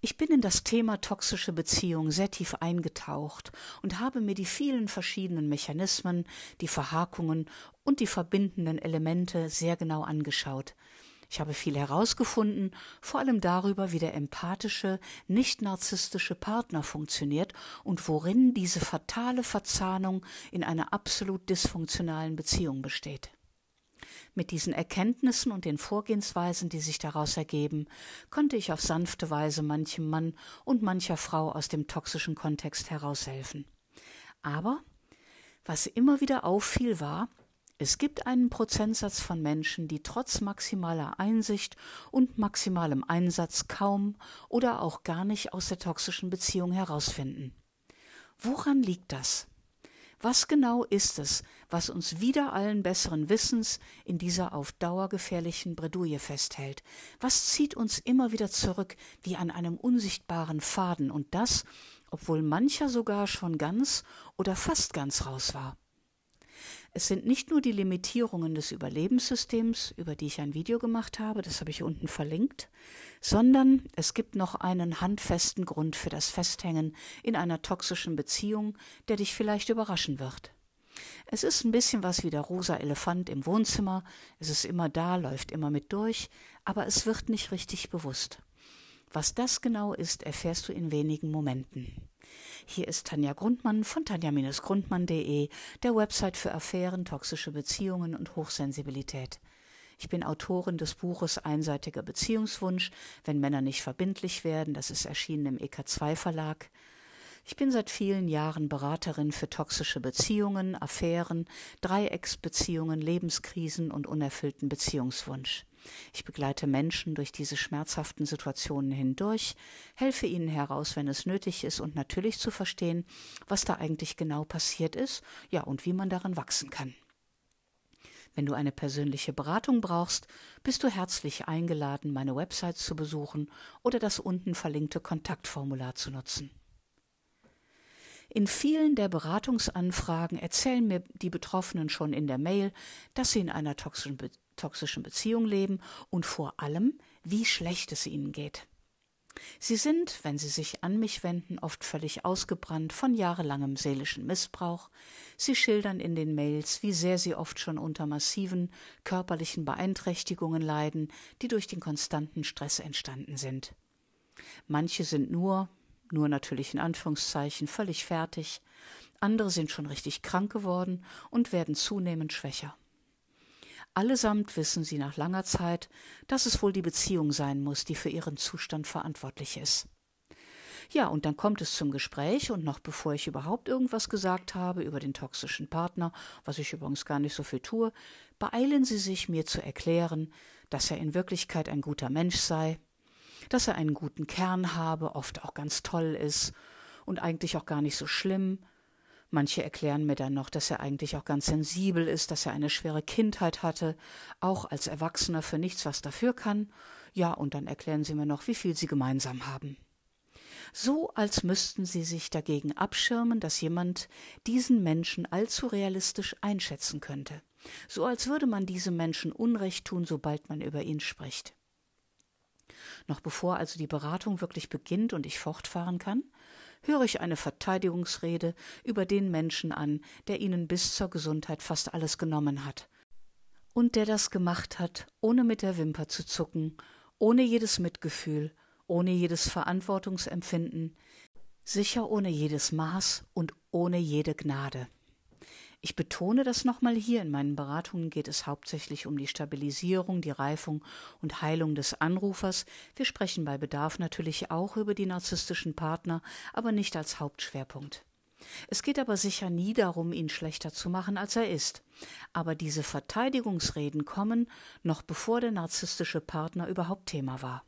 Ich bin in das Thema toxische Beziehung sehr tief eingetaucht und habe mir die vielen verschiedenen Mechanismen, die Verhakungen und die verbindenden Elemente sehr genau angeschaut. Ich habe viel herausgefunden, vor allem darüber, wie der empathische, nicht narzisstische Partner funktioniert und worin diese fatale Verzahnung in einer absolut dysfunktionalen Beziehung besteht. Mit diesen Erkenntnissen und den Vorgehensweisen, die sich daraus ergeben, konnte ich auf sanfte Weise manchem Mann und mancher Frau aus dem toxischen Kontext heraushelfen. Aber was immer wieder auffiel war, es gibt einen Prozentsatz von Menschen, die trotz maximaler Einsicht und maximalem Einsatz kaum oder auch gar nicht aus der toxischen Beziehung herausfinden. Woran liegt das? Was genau ist es, was uns wider allen besseren Wissens in dieser auf Dauer gefährlichen Bredouille festhält? Was zieht uns immer wieder zurück wie an einem unsichtbaren Faden und das, obwohl mancher sogar schon ganz oder fast ganz raus war? Es sind nicht nur die Limitierungen des Überlebenssystems, über die ich ein Video gemacht habe, das habe ich unten verlinkt, sondern es gibt noch einen handfesten Grund für das Festhängen in einer toxischen Beziehung, der dich vielleicht überraschen wird. Es ist ein bisschen was wie der rosa Elefant im Wohnzimmer, es ist immer da, läuft immer mit durch, aber es wird nicht richtig bewusst. Was das genau ist, erfährst du in wenigen Momenten. Hier ist Tanja Grundmann von tanja-grundmann.de, der Website für Affären, toxische Beziehungen und Hochsensibilität. Ich bin Autorin des Buches Einseitiger Beziehungswunsch, wenn Männer nicht verbindlich werden, das ist erschienen im EK2 Verlag. Ich bin seit vielen Jahren Beraterin für toxische Beziehungen, Affären, Dreiecksbeziehungen, Lebenskrisen und unerfüllten Beziehungswunsch. Ich begleite Menschen durch diese schmerzhaften Situationen hindurch, helfe ihnen heraus, wenn es nötig ist und natürlich zu verstehen, was da eigentlich genau passiert ist, ja, und wie man daran wachsen kann. Wenn du eine persönliche Beratung brauchst, bist du herzlich eingeladen, meine Website zu besuchen oder das unten verlinkte Kontaktformular zu nutzen. In vielen der Beratungsanfragen erzählen mir die Betroffenen schon in der Mail, dass sie in einer toxischen, toxischen Beziehung leben und vor allem, wie schlecht es ihnen geht. Sie sind, wenn sie sich an mich wenden, oft völlig ausgebrannt von jahrelangem seelischen Missbrauch. Sie schildern in den Mails, wie sehr sie oft schon unter massiven körperlichen Beeinträchtigungen leiden, die durch den konstanten Stress entstanden sind. Manche sind nur, nur natürlich in Anführungszeichen, völlig fertig, andere sind schon richtig krank geworden und werden zunehmend schwächer. Allesamt wissen sie nach langer Zeit, dass es wohl die Beziehung sein muss, die für ihren Zustand verantwortlich ist. Ja, und dann kommt es zum Gespräch und noch bevor ich überhaupt irgendwas gesagt habe über den toxischen Partner, was ich übrigens gar nicht so viel tue, beeilen Sie sich mir zu erklären, dass er in Wirklichkeit ein guter Mensch sei, dass er einen guten Kern habe, oft auch ganz toll ist und eigentlich auch gar nicht so schlimm, Manche erklären mir dann noch, dass er eigentlich auch ganz sensibel ist, dass er eine schwere Kindheit hatte, auch als Erwachsener für nichts was dafür kann. Ja, und dann erklären sie mir noch, wie viel sie gemeinsam haben. So als müssten sie sich dagegen abschirmen, dass jemand diesen Menschen allzu realistisch einschätzen könnte. So als würde man diesem Menschen Unrecht tun, sobald man über ihn spricht. Noch bevor also die Beratung wirklich beginnt und ich fortfahren kann, höre ich eine Verteidigungsrede über den Menschen an, der ihnen bis zur Gesundheit fast alles genommen hat. Und der das gemacht hat, ohne mit der Wimper zu zucken, ohne jedes Mitgefühl, ohne jedes Verantwortungsempfinden, sicher ohne jedes Maß und ohne jede Gnade. Ich betone das nochmal hier, in meinen Beratungen geht es hauptsächlich um die Stabilisierung, die Reifung und Heilung des Anrufers. Wir sprechen bei Bedarf natürlich auch über die narzisstischen Partner, aber nicht als Hauptschwerpunkt. Es geht aber sicher nie darum, ihn schlechter zu machen, als er ist. Aber diese Verteidigungsreden kommen, noch bevor der narzisstische Partner überhaupt Thema war.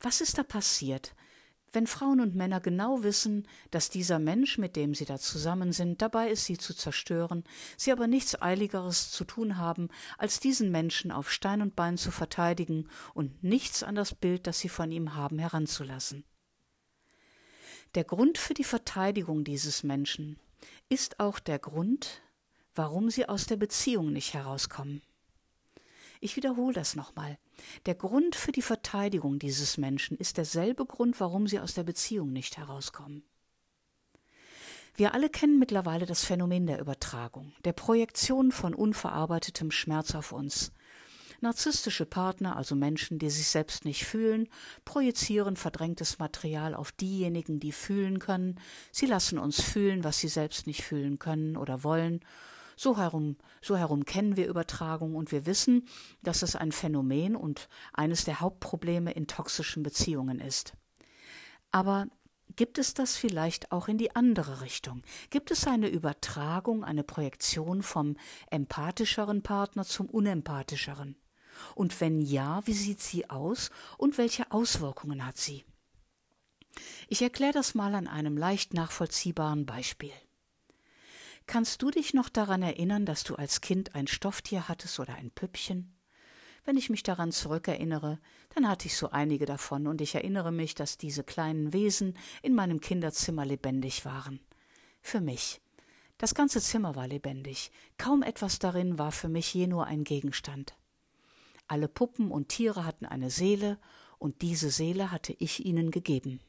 Was ist da passiert, wenn Frauen und Männer genau wissen, dass dieser Mensch, mit dem sie da zusammen sind, dabei ist, sie zu zerstören, sie aber nichts Eiligeres zu tun haben, als diesen Menschen auf Stein und Bein zu verteidigen und nichts an das Bild, das sie von ihm haben, heranzulassen. Der Grund für die Verteidigung dieses Menschen ist auch der Grund, warum sie aus der Beziehung nicht herauskommen. Ich wiederhole das nochmal. Der Grund für die Verteidigung dieses Menschen ist derselbe Grund, warum sie aus der Beziehung nicht herauskommen. Wir alle kennen mittlerweile das Phänomen der Übertragung, der Projektion von unverarbeitetem Schmerz auf uns. Narzisstische Partner, also Menschen, die sich selbst nicht fühlen, projizieren verdrängtes Material auf diejenigen, die fühlen können. Sie lassen uns fühlen, was sie selbst nicht fühlen können oder wollen so herum, so herum kennen wir Übertragung und wir wissen, dass es ein Phänomen und eines der Hauptprobleme in toxischen Beziehungen ist. Aber gibt es das vielleicht auch in die andere Richtung? Gibt es eine Übertragung, eine Projektion vom empathischeren Partner zum unempathischeren? Und wenn ja, wie sieht sie aus und welche Auswirkungen hat sie? Ich erkläre das mal an einem leicht nachvollziehbaren Beispiel. Kannst du dich noch daran erinnern, dass du als Kind ein Stofftier hattest oder ein Püppchen? Wenn ich mich daran zurückerinnere, dann hatte ich so einige davon, und ich erinnere mich, dass diese kleinen Wesen in meinem Kinderzimmer lebendig waren. Für mich. Das ganze Zimmer war lebendig, kaum etwas darin war für mich je nur ein Gegenstand. Alle Puppen und Tiere hatten eine Seele, und diese Seele hatte ich ihnen gegeben.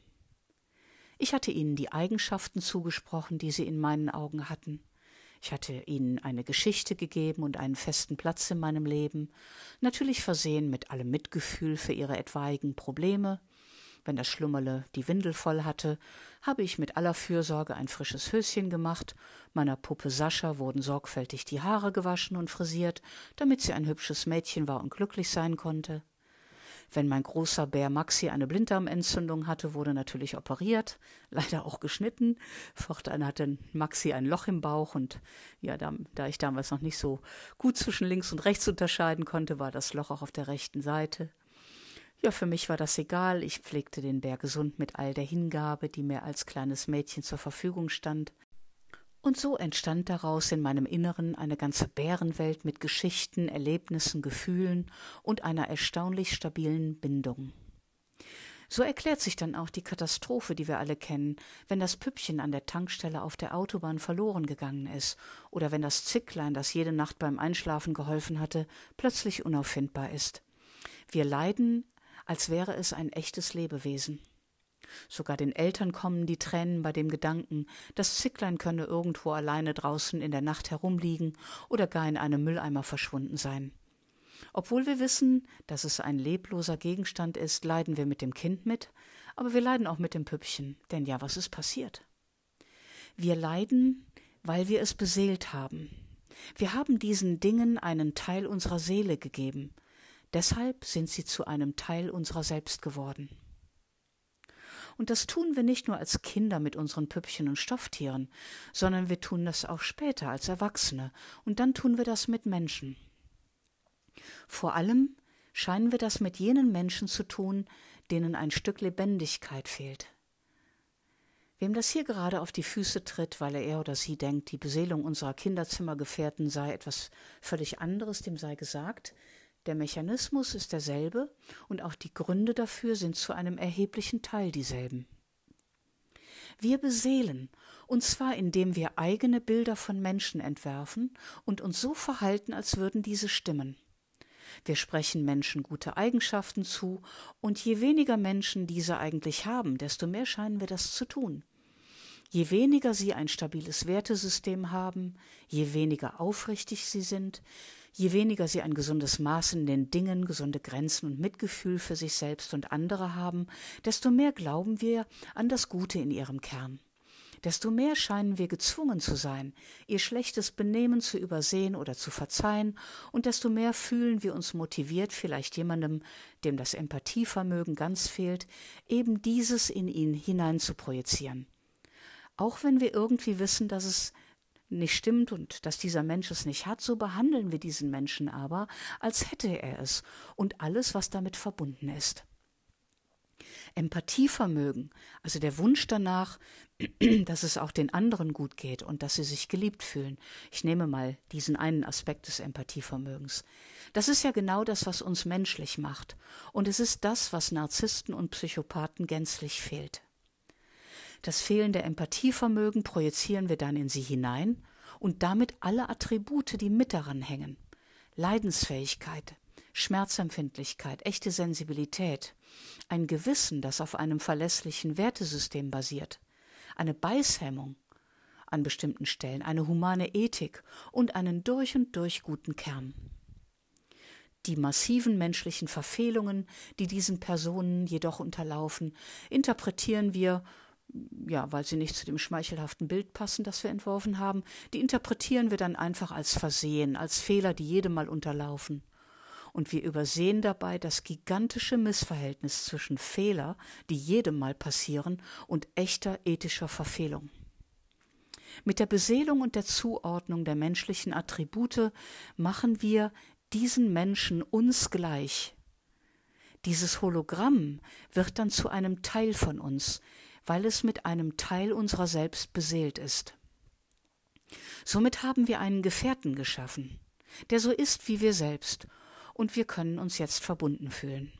Ich hatte ihnen die Eigenschaften zugesprochen, die sie in meinen Augen hatten. Ich hatte ihnen eine Geschichte gegeben und einen festen Platz in meinem Leben, natürlich versehen mit allem Mitgefühl für ihre etwaigen Probleme. Wenn das Schlummerle die Windel voll hatte, habe ich mit aller Fürsorge ein frisches Höschen gemacht, meiner Puppe Sascha wurden sorgfältig die Haare gewaschen und frisiert, damit sie ein hübsches Mädchen war und glücklich sein konnte. Wenn mein großer Bär Maxi eine Blinddarmentzündung hatte, wurde natürlich operiert, leider auch geschnitten. Fortan hatte Maxi ein Loch im Bauch und ja, da, da ich damals noch nicht so gut zwischen links und rechts unterscheiden konnte, war das Loch auch auf der rechten Seite. Ja, für mich war das egal. Ich pflegte den Bär gesund mit all der Hingabe, die mir als kleines Mädchen zur Verfügung stand. Und so entstand daraus in meinem Inneren eine ganze Bärenwelt mit Geschichten, Erlebnissen, Gefühlen und einer erstaunlich stabilen Bindung. So erklärt sich dann auch die Katastrophe, die wir alle kennen, wenn das Püppchen an der Tankstelle auf der Autobahn verloren gegangen ist oder wenn das Zicklein, das jede Nacht beim Einschlafen geholfen hatte, plötzlich unauffindbar ist. Wir leiden, als wäre es ein echtes Lebewesen. Sogar den Eltern kommen die Tränen bei dem Gedanken, das Zicklein könne irgendwo alleine draußen in der Nacht herumliegen oder gar in einem Mülleimer verschwunden sein. Obwohl wir wissen, dass es ein lebloser Gegenstand ist, leiden wir mit dem Kind mit, aber wir leiden auch mit dem Püppchen, denn ja, was ist passiert? Wir leiden, weil wir es beseelt haben. Wir haben diesen Dingen einen Teil unserer Seele gegeben. Deshalb sind sie zu einem Teil unserer selbst geworden. Und das tun wir nicht nur als Kinder mit unseren Püppchen und Stofftieren, sondern wir tun das auch später als Erwachsene. Und dann tun wir das mit Menschen. Vor allem scheinen wir das mit jenen Menschen zu tun, denen ein Stück Lebendigkeit fehlt. Wem das hier gerade auf die Füße tritt, weil er oder sie denkt, die Beseelung unserer Kinderzimmergefährten sei etwas völlig anderes, dem sei gesagt, der Mechanismus ist derselbe und auch die Gründe dafür sind zu einem erheblichen Teil dieselben. Wir beseelen, und zwar indem wir eigene Bilder von Menschen entwerfen und uns so verhalten, als würden diese stimmen. Wir sprechen Menschen gute Eigenschaften zu, und je weniger Menschen diese eigentlich haben, desto mehr scheinen wir das zu tun. Je weniger sie ein stabiles Wertesystem haben, je weniger aufrichtig sie sind, Je weniger sie ein gesundes Maß in den Dingen, gesunde Grenzen und Mitgefühl für sich selbst und andere haben, desto mehr glauben wir an das Gute in ihrem Kern. Desto mehr scheinen wir gezwungen zu sein, ihr schlechtes Benehmen zu übersehen oder zu verzeihen, und desto mehr fühlen wir uns motiviert, vielleicht jemandem, dem das Empathievermögen ganz fehlt, eben dieses in ihn hinein zu projizieren. Auch wenn wir irgendwie wissen, dass es nicht stimmt und dass dieser Mensch es nicht hat, so behandeln wir diesen Menschen aber, als hätte er es und alles, was damit verbunden ist. Empathievermögen, also der Wunsch danach, dass es auch den anderen gut geht und dass sie sich geliebt fühlen. Ich nehme mal diesen einen Aspekt des Empathievermögens. Das ist ja genau das, was uns menschlich macht. Und es ist das, was Narzissten und Psychopathen gänzlich fehlt. Das fehlende Empathievermögen projizieren wir dann in sie hinein und damit alle Attribute, die mit daran hängen. Leidensfähigkeit, Schmerzempfindlichkeit, echte Sensibilität, ein Gewissen, das auf einem verlässlichen Wertesystem basiert, eine Beißhemmung an bestimmten Stellen, eine humane Ethik und einen durch und durch guten Kern. Die massiven menschlichen Verfehlungen, die diesen Personen jedoch unterlaufen, interpretieren wir ja, weil sie nicht zu dem schmeichelhaften Bild passen, das wir entworfen haben, die interpretieren wir dann einfach als Versehen, als Fehler, die jedem mal unterlaufen. Und wir übersehen dabei das gigantische Missverhältnis zwischen Fehler, die jedem mal passieren, und echter ethischer Verfehlung. Mit der Beseelung und der Zuordnung der menschlichen Attribute machen wir diesen Menschen uns gleich. Dieses Hologramm wird dann zu einem Teil von uns, weil es mit einem Teil unserer selbst beseelt ist. Somit haben wir einen Gefährten geschaffen, der so ist wie wir selbst, und wir können uns jetzt verbunden fühlen.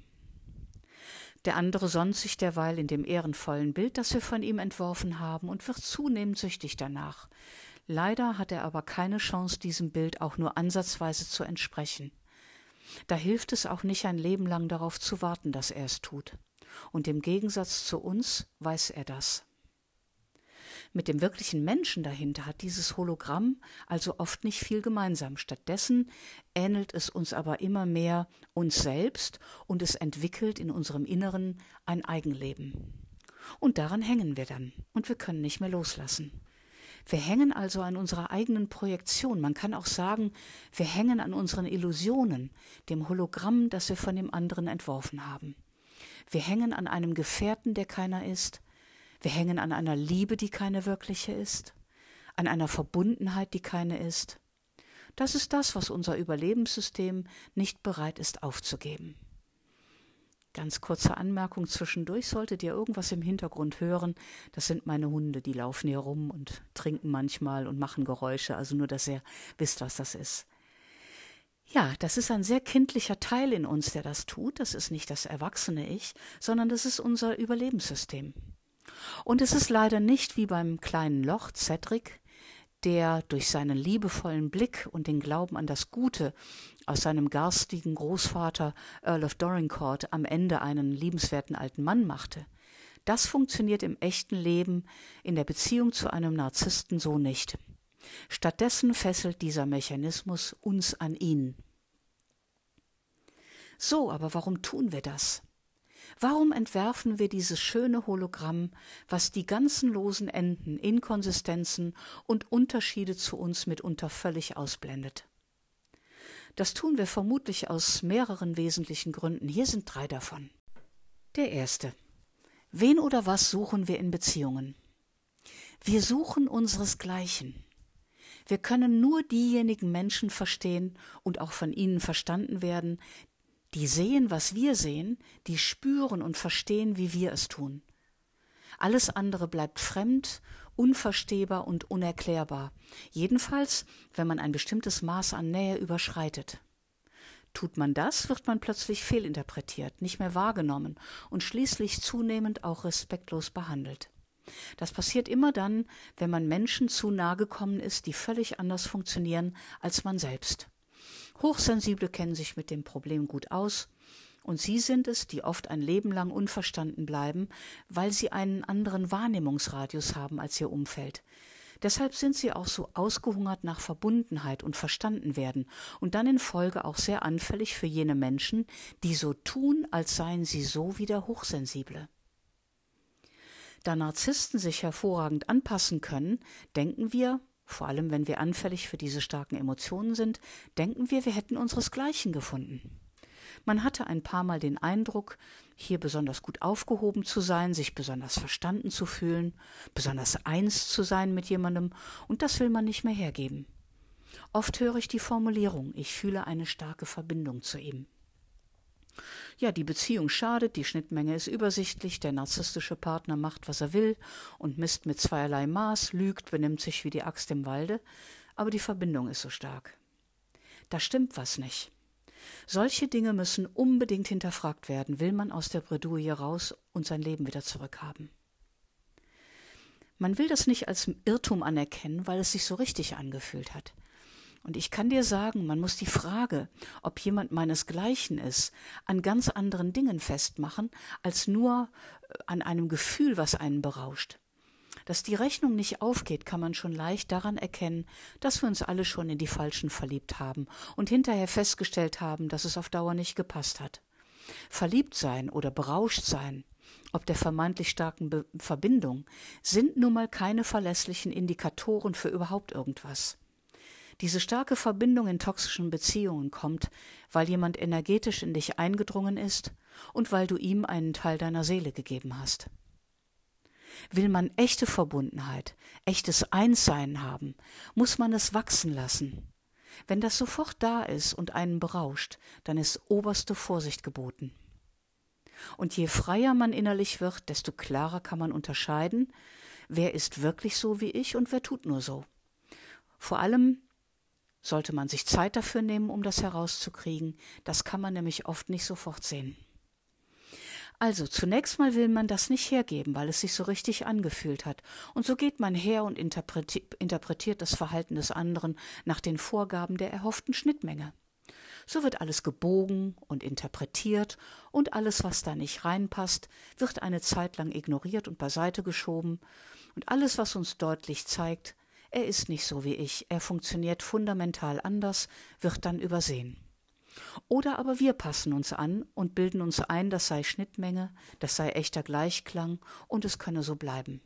Der andere sonnt sich derweil in dem ehrenvollen Bild, das wir von ihm entworfen haben, und wird zunehmend süchtig danach. Leider hat er aber keine Chance, diesem Bild auch nur ansatzweise zu entsprechen. Da hilft es auch nicht ein Leben lang darauf zu warten, dass er es tut und im Gegensatz zu uns weiß er das. Mit dem wirklichen Menschen dahinter hat dieses Hologramm also oft nicht viel gemeinsam. Stattdessen ähnelt es uns aber immer mehr uns selbst und es entwickelt in unserem Inneren ein Eigenleben. Und daran hängen wir dann und wir können nicht mehr loslassen. Wir hängen also an unserer eigenen Projektion. Man kann auch sagen, wir hängen an unseren Illusionen, dem Hologramm, das wir von dem anderen entworfen haben. Wir hängen an einem Gefährten, der keiner ist. Wir hängen an einer Liebe, die keine wirkliche ist. An einer Verbundenheit, die keine ist. Das ist das, was unser Überlebenssystem nicht bereit ist aufzugeben. Ganz kurze Anmerkung zwischendurch, solltet ihr irgendwas im Hintergrund hören, das sind meine Hunde, die laufen hier rum und trinken manchmal und machen Geräusche, also nur, dass ihr wisst, was das ist. Ja, das ist ein sehr kindlicher Teil in uns, der das tut. Das ist nicht das erwachsene Ich, sondern das ist unser Überlebenssystem. Und es ist leider nicht wie beim kleinen Loch Cedric, der durch seinen liebevollen Blick und den Glauben an das Gute aus seinem garstigen Großvater Earl of Dorincourt am Ende einen liebenswerten alten Mann machte. Das funktioniert im echten Leben in der Beziehung zu einem Narzissten so nicht. Stattdessen fesselt dieser Mechanismus uns an ihn. So, aber warum tun wir das? Warum entwerfen wir dieses schöne Hologramm, was die ganzen losen Enden, Inkonsistenzen und Unterschiede zu uns mitunter völlig ausblendet? Das tun wir vermutlich aus mehreren wesentlichen Gründen. Hier sind drei davon. Der erste. Wen oder was suchen wir in Beziehungen? Wir suchen unseresgleichen. Wir können nur diejenigen Menschen verstehen und auch von ihnen verstanden werden, die sehen, was wir sehen, die spüren und verstehen, wie wir es tun. Alles andere bleibt fremd, unverstehbar und unerklärbar, jedenfalls, wenn man ein bestimmtes Maß an Nähe überschreitet. Tut man das, wird man plötzlich fehlinterpretiert, nicht mehr wahrgenommen und schließlich zunehmend auch respektlos behandelt. Das passiert immer dann, wenn man Menschen zu nahe gekommen ist, die völlig anders funktionieren als man selbst. Hochsensible kennen sich mit dem Problem gut aus, und sie sind es, die oft ein Leben lang unverstanden bleiben, weil sie einen anderen Wahrnehmungsradius haben als ihr Umfeld. Deshalb sind sie auch so ausgehungert nach Verbundenheit und verstanden werden und dann in Folge auch sehr anfällig für jene Menschen, die so tun, als seien sie so wie der Hochsensible. Da Narzissten sich hervorragend anpassen können, denken wir, vor allem wenn wir anfällig für diese starken Emotionen sind, denken wir, wir hätten unseresgleichen gefunden. Man hatte ein paar Mal den Eindruck, hier besonders gut aufgehoben zu sein, sich besonders verstanden zu fühlen, besonders eins zu sein mit jemandem, und das will man nicht mehr hergeben. Oft höre ich die Formulierung, ich fühle eine starke Verbindung zu ihm. Ja, die Beziehung schadet, die Schnittmenge ist übersichtlich, der narzisstische Partner macht, was er will und misst mit zweierlei Maß, lügt, benimmt sich wie die Axt im Walde, aber die Verbindung ist so stark. Da stimmt was nicht. Solche Dinge müssen unbedingt hinterfragt werden, will man aus der Bredouille raus und sein Leben wieder zurückhaben. Man will das nicht als Irrtum anerkennen, weil es sich so richtig angefühlt hat. Und ich kann dir sagen, man muss die Frage, ob jemand meinesgleichen ist, an ganz anderen Dingen festmachen, als nur äh, an einem Gefühl, was einen berauscht. Dass die Rechnung nicht aufgeht, kann man schon leicht daran erkennen, dass wir uns alle schon in die Falschen verliebt haben und hinterher festgestellt haben, dass es auf Dauer nicht gepasst hat. Verliebt sein oder berauscht sein, ob der vermeintlich starken Be Verbindung, sind nun mal keine verlässlichen Indikatoren für überhaupt irgendwas. Diese starke Verbindung in toxischen Beziehungen kommt, weil jemand energetisch in dich eingedrungen ist und weil du ihm einen Teil deiner Seele gegeben hast. Will man echte Verbundenheit, echtes Einssein haben, muss man es wachsen lassen. Wenn das sofort da ist und einen berauscht, dann ist oberste Vorsicht geboten. Und je freier man innerlich wird, desto klarer kann man unterscheiden, wer ist wirklich so wie ich und wer tut nur so. Vor allem sollte man sich Zeit dafür nehmen, um das herauszukriegen. Das kann man nämlich oft nicht sofort sehen. Also zunächst mal will man das nicht hergeben, weil es sich so richtig angefühlt hat. Und so geht man her und interpretiert das Verhalten des anderen nach den Vorgaben der erhofften Schnittmenge. So wird alles gebogen und interpretiert und alles, was da nicht reinpasst, wird eine Zeit lang ignoriert und beiseite geschoben und alles, was uns deutlich zeigt, er ist nicht so wie ich, er funktioniert fundamental anders, wird dann übersehen. Oder aber wir passen uns an und bilden uns ein, das sei Schnittmenge, das sei echter Gleichklang und es könne so bleiben.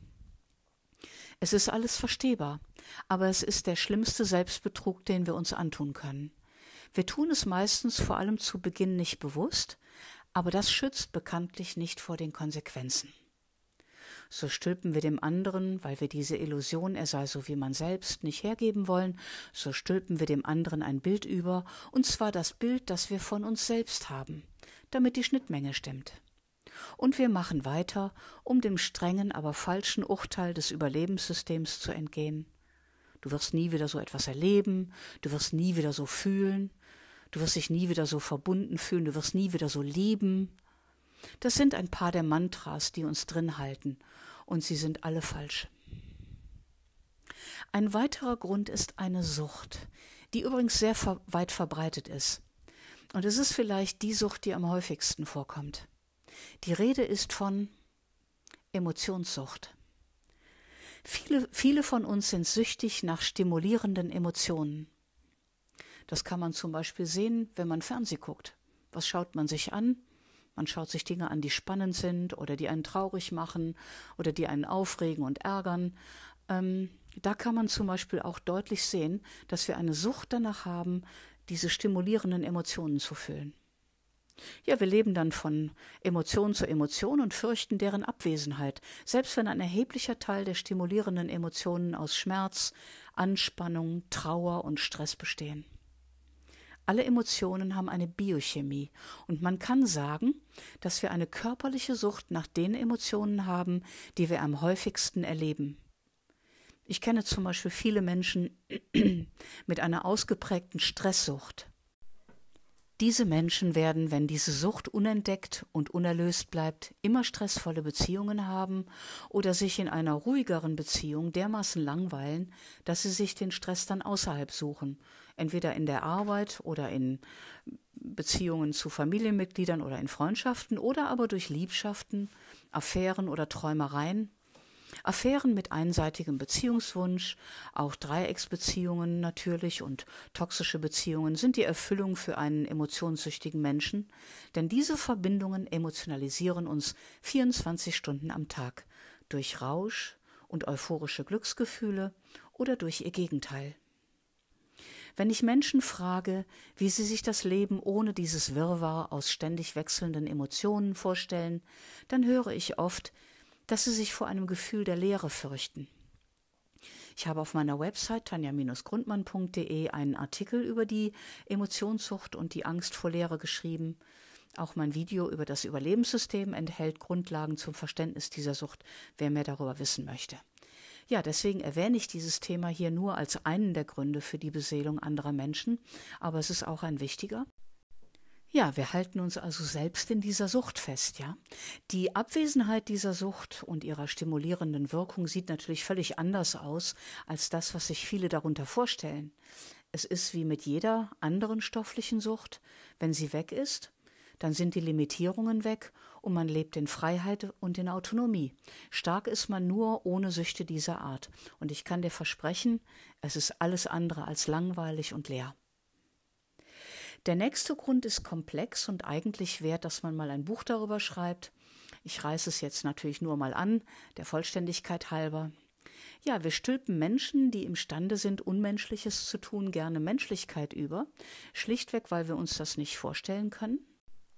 Es ist alles verstehbar, aber es ist der schlimmste Selbstbetrug, den wir uns antun können. Wir tun es meistens vor allem zu Beginn nicht bewusst, aber das schützt bekanntlich nicht vor den Konsequenzen so stülpen wir dem anderen, weil wir diese Illusion, er sei so wie man selbst, nicht hergeben wollen, so stülpen wir dem anderen ein Bild über, und zwar das Bild, das wir von uns selbst haben, damit die Schnittmenge stimmt. Und wir machen weiter, um dem strengen, aber falschen Urteil des Überlebenssystems zu entgehen. Du wirst nie wieder so etwas erleben, du wirst nie wieder so fühlen, du wirst dich nie wieder so verbunden fühlen, du wirst nie wieder so lieben. Das sind ein paar der Mantras, die uns drin halten und sie sind alle falsch. Ein weiterer Grund ist eine Sucht, die übrigens sehr ver weit verbreitet ist. Und es ist vielleicht die Sucht, die am häufigsten vorkommt. Die Rede ist von Emotionssucht. Viele, viele von uns sind süchtig nach stimulierenden Emotionen. Das kann man zum Beispiel sehen, wenn man Fernseh guckt. Was schaut man sich an? Man schaut sich Dinge an, die spannend sind oder die einen traurig machen oder die einen aufregen und ärgern. Ähm, da kann man zum Beispiel auch deutlich sehen, dass wir eine Sucht danach haben, diese stimulierenden Emotionen zu füllen. Ja, wir leben dann von Emotion zu Emotion und fürchten deren Abwesenheit, selbst wenn ein erheblicher Teil der stimulierenden Emotionen aus Schmerz, Anspannung, Trauer und Stress bestehen. Alle Emotionen haben eine Biochemie und man kann sagen, dass wir eine körperliche Sucht nach den Emotionen haben, die wir am häufigsten erleben. Ich kenne zum Beispiel viele Menschen mit einer ausgeprägten Stresssucht. Diese Menschen werden, wenn diese Sucht unentdeckt und unerlöst bleibt, immer stressvolle Beziehungen haben oder sich in einer ruhigeren Beziehung dermaßen langweilen, dass sie sich den Stress dann außerhalb suchen, entweder in der Arbeit oder in Beziehungen zu Familienmitgliedern oder in Freundschaften oder aber durch Liebschaften, Affären oder Träumereien Affären mit einseitigem Beziehungswunsch, auch Dreiecksbeziehungen natürlich und toxische Beziehungen sind die Erfüllung für einen emotionssüchtigen Menschen, denn diese Verbindungen emotionalisieren uns 24 Stunden am Tag durch Rausch und euphorische Glücksgefühle oder durch ihr Gegenteil. Wenn ich Menschen frage, wie sie sich das Leben ohne dieses Wirrwarr aus ständig wechselnden Emotionen vorstellen, dann höre ich oft, dass sie sich vor einem Gefühl der Leere fürchten. Ich habe auf meiner Website tanja-grundmann.de einen Artikel über die Emotionssucht und die Angst vor Leere geschrieben. Auch mein Video über das Überlebenssystem enthält Grundlagen zum Verständnis dieser Sucht, wer mehr darüber wissen möchte. Ja, deswegen erwähne ich dieses Thema hier nur als einen der Gründe für die Beseelung anderer Menschen, aber es ist auch ein wichtiger. Ja, wir halten uns also selbst in dieser Sucht fest, ja. Die Abwesenheit dieser Sucht und ihrer stimulierenden Wirkung sieht natürlich völlig anders aus als das, was sich viele darunter vorstellen. Es ist wie mit jeder anderen stofflichen Sucht, wenn sie weg ist, dann sind die Limitierungen weg und man lebt in Freiheit und in Autonomie. Stark ist man nur ohne Süchte dieser Art. Und ich kann dir versprechen, es ist alles andere als langweilig und leer. Der nächste Grund ist komplex und eigentlich wert, dass man mal ein Buch darüber schreibt. Ich reiße es jetzt natürlich nur mal an, der Vollständigkeit halber. Ja, wir stülpen Menschen, die imstande sind, Unmenschliches zu tun, gerne Menschlichkeit über, schlichtweg, weil wir uns das nicht vorstellen können,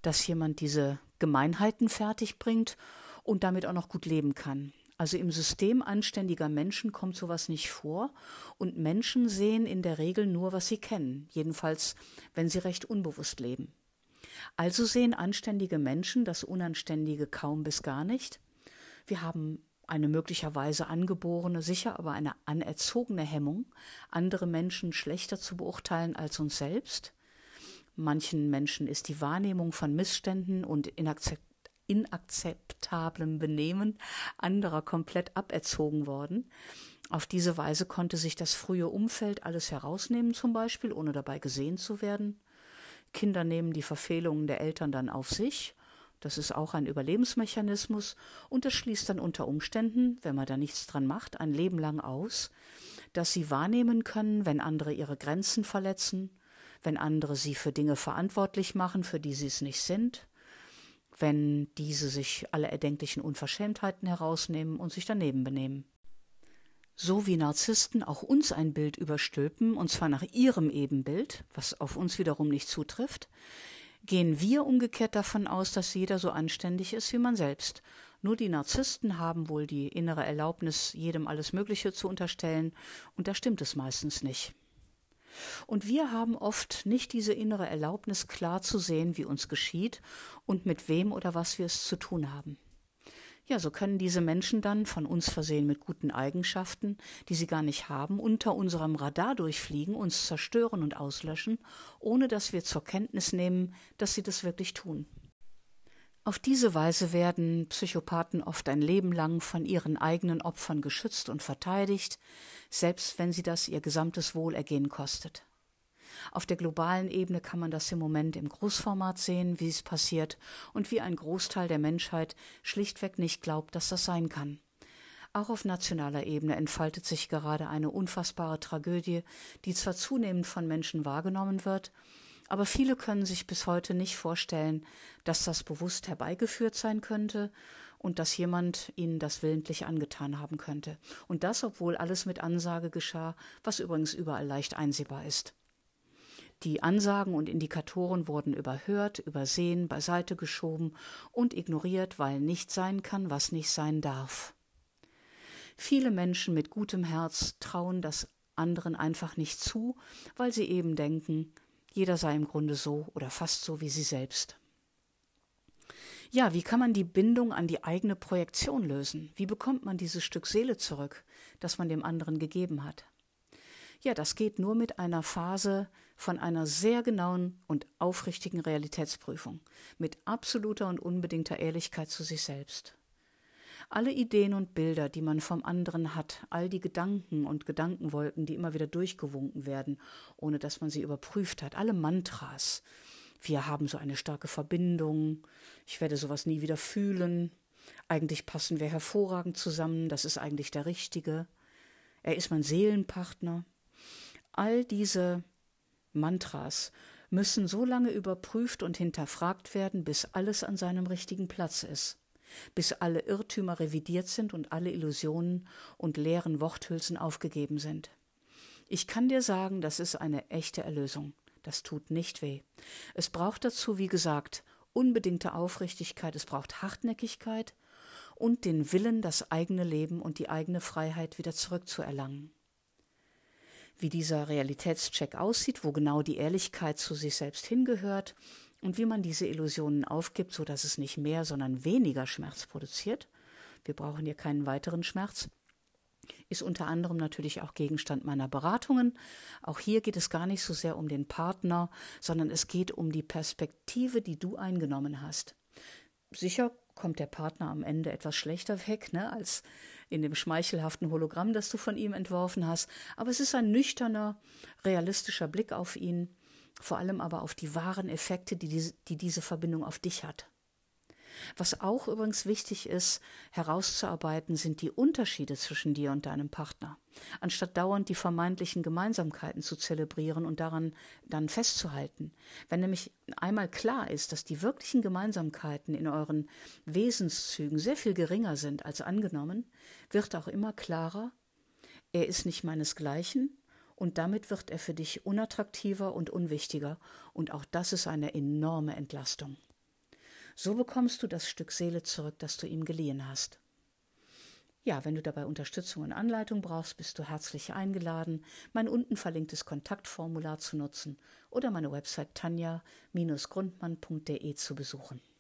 dass jemand diese Gemeinheiten fertigbringt und damit auch noch gut leben kann. Also im System anständiger Menschen kommt sowas nicht vor und Menschen sehen in der Regel nur, was sie kennen, jedenfalls wenn sie recht unbewusst leben. Also sehen anständige Menschen das Unanständige kaum bis gar nicht. Wir haben eine möglicherweise angeborene, sicher aber eine anerzogene Hemmung, andere Menschen schlechter zu beurteilen als uns selbst. Manchen Menschen ist die Wahrnehmung von Missständen und Inakzeptanz inakzeptablem Benehmen anderer komplett aberzogen worden. Auf diese Weise konnte sich das frühe Umfeld alles herausnehmen, zum Beispiel, ohne dabei gesehen zu werden. Kinder nehmen die Verfehlungen der Eltern dann auf sich. Das ist auch ein Überlebensmechanismus und das schließt dann unter Umständen, wenn man da nichts dran macht, ein Leben lang aus, dass sie wahrnehmen können, wenn andere ihre Grenzen verletzen, wenn andere sie für Dinge verantwortlich machen, für die sie es nicht sind wenn diese sich alle erdenklichen Unverschämtheiten herausnehmen und sich daneben benehmen. So wie Narzissten auch uns ein Bild überstülpen, und zwar nach ihrem Ebenbild, was auf uns wiederum nicht zutrifft, gehen wir umgekehrt davon aus, dass jeder so anständig ist wie man selbst. Nur die Narzissten haben wohl die innere Erlaubnis, jedem alles Mögliche zu unterstellen, und da stimmt es meistens nicht. Und wir haben oft nicht diese innere Erlaubnis, klar zu sehen, wie uns geschieht und mit wem oder was wir es zu tun haben. Ja, so können diese Menschen dann, von uns versehen mit guten Eigenschaften, die sie gar nicht haben, unter unserem Radar durchfliegen, uns zerstören und auslöschen, ohne dass wir zur Kenntnis nehmen, dass sie das wirklich tun. Auf diese Weise werden Psychopathen oft ein Leben lang von ihren eigenen Opfern geschützt und verteidigt, selbst wenn sie das ihr gesamtes Wohlergehen kostet. Auf der globalen Ebene kann man das im Moment im Großformat sehen, wie es passiert und wie ein Großteil der Menschheit schlichtweg nicht glaubt, dass das sein kann. Auch auf nationaler Ebene entfaltet sich gerade eine unfassbare Tragödie, die zwar zunehmend von Menschen wahrgenommen wird, aber viele können sich bis heute nicht vorstellen, dass das bewusst herbeigeführt sein könnte und dass jemand ihnen das willentlich angetan haben könnte. Und das, obwohl alles mit Ansage geschah, was übrigens überall leicht einsehbar ist. Die Ansagen und Indikatoren wurden überhört, übersehen, beiseite geschoben und ignoriert, weil nicht sein kann, was nicht sein darf. Viele Menschen mit gutem Herz trauen das anderen einfach nicht zu, weil sie eben denken, jeder sei im Grunde so oder fast so wie sie selbst. Ja, wie kann man die Bindung an die eigene Projektion lösen? Wie bekommt man dieses Stück Seele zurück, das man dem anderen gegeben hat? Ja, das geht nur mit einer Phase von einer sehr genauen und aufrichtigen Realitätsprüfung, mit absoluter und unbedingter Ehrlichkeit zu sich selbst. Alle Ideen und Bilder, die man vom anderen hat, all die Gedanken und Gedankenwolken, die immer wieder durchgewunken werden, ohne dass man sie überprüft hat, alle Mantras. Wir haben so eine starke Verbindung, ich werde sowas nie wieder fühlen, eigentlich passen wir hervorragend zusammen, das ist eigentlich der Richtige, er ist mein Seelenpartner. All diese Mantras müssen so lange überprüft und hinterfragt werden, bis alles an seinem richtigen Platz ist bis alle Irrtümer revidiert sind und alle Illusionen und leeren Worthülsen aufgegeben sind. Ich kann dir sagen, das ist eine echte Erlösung. Das tut nicht weh. Es braucht dazu, wie gesagt, unbedingte Aufrichtigkeit, es braucht Hartnäckigkeit und den Willen, das eigene Leben und die eigene Freiheit wieder zurückzuerlangen. Wie dieser Realitätscheck aussieht, wo genau die Ehrlichkeit zu sich selbst hingehört, und wie man diese Illusionen aufgibt, sodass es nicht mehr, sondern weniger Schmerz produziert, wir brauchen hier keinen weiteren Schmerz, ist unter anderem natürlich auch Gegenstand meiner Beratungen. Auch hier geht es gar nicht so sehr um den Partner, sondern es geht um die Perspektive, die du eingenommen hast. Sicher kommt der Partner am Ende etwas schlechter weg, ne, als in dem schmeichelhaften Hologramm, das du von ihm entworfen hast, aber es ist ein nüchterner, realistischer Blick auf ihn vor allem aber auf die wahren Effekte, die diese, die diese Verbindung auf dich hat. Was auch übrigens wichtig ist, herauszuarbeiten, sind die Unterschiede zwischen dir und deinem Partner. Anstatt dauernd die vermeintlichen Gemeinsamkeiten zu zelebrieren und daran dann festzuhalten. Wenn nämlich einmal klar ist, dass die wirklichen Gemeinsamkeiten in euren Wesenszügen sehr viel geringer sind als angenommen, wird auch immer klarer, er ist nicht meinesgleichen, und damit wird er für dich unattraktiver und unwichtiger, und auch das ist eine enorme Entlastung. So bekommst du das Stück Seele zurück, das du ihm geliehen hast. Ja, wenn du dabei Unterstützung und Anleitung brauchst, bist du herzlich eingeladen, mein unten verlinktes Kontaktformular zu nutzen oder meine Website tanja-grundmann.de zu besuchen.